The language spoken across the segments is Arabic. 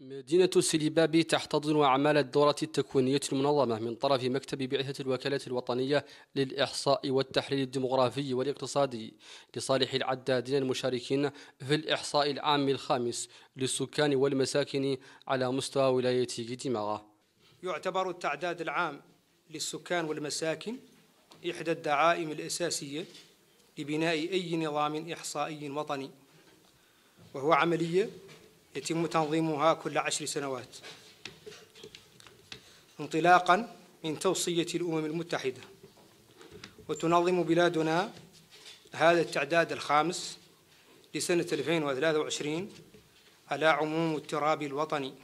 مدينة سليبابي تحتضن أعمال الدورة التكوينية المنظمة من طرف مكتب بعثة الوكالة الوطنية للإحصاء والتحليل الديمغرافي والاقتصادي لصالح العدادين المشاركين في الإحصاء العام الخامس للسكان والمساكن على مستوى ولاية دماغة يعتبر التعداد العام للسكان والمساكن إحدى الدعائم الأساسية لبناء أي نظام إحصائي وطني وهو عملية يتم تنظيمها كل عشر سنوات انطلاقا من توصية الأمم المتحدة وتنظم بلادنا هذا التعداد الخامس لسنة 2023 على عموم التراب الوطني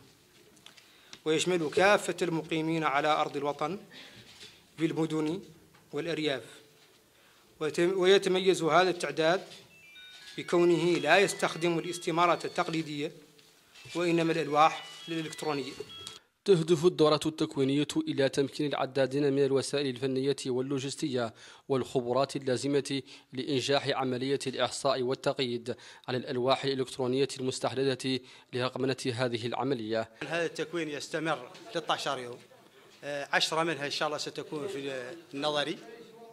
ويشمل كافة المقيمين على أرض الوطن بالمدن والأرياف ويتميز هذا التعداد بكونه لا يستخدم الاستمارة التقليدية وإنما الألواح الإلكترونية تهدف الدورة التكوينية إلى تمكين العدادين من الوسائل الفنية واللوجستية والخبرات اللازمة لإنجاح عملية الإحصاء والتقييد على الألواح الإلكترونية المستحدثة لرقمنة هذه العملية هذا التكوين يستمر 13 يوم آه، عشرة منها إن شاء الله ستكون في النظري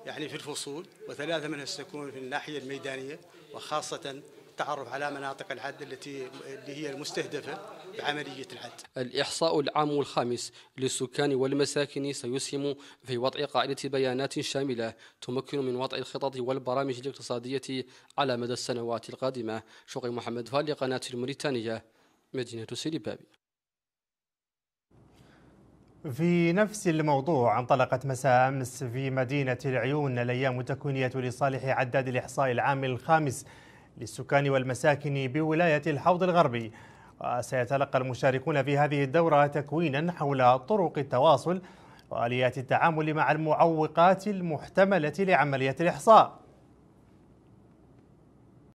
يعني في الفصول وثلاثة منها ستكون في الناحية الميدانية وخاصة التعرف على مناطق العد التي اللي هي المستهدفة بعملية العد الإحصاء العام الخامس للسكان والمساكن سيسهم في وضع قاعدة بيانات شاملة تمكن من وضع الخطط والبرامج الاقتصادية على مدى السنوات القادمة شوقي محمد فال لقناة الموريتانية مدينة سيدي بابي في نفس الموضوع انطلقت مساء أمس في مدينة العيون الأيام التكوينية لصالح عداد الإحصاء العام الخامس للسكان والمساكن بولاية الحوض الغربي وسيتلقى المشاركون في هذه الدورة تكوينا حول طرق التواصل وآليات التعامل مع المعوقات المحتملة لعملية الإحصاء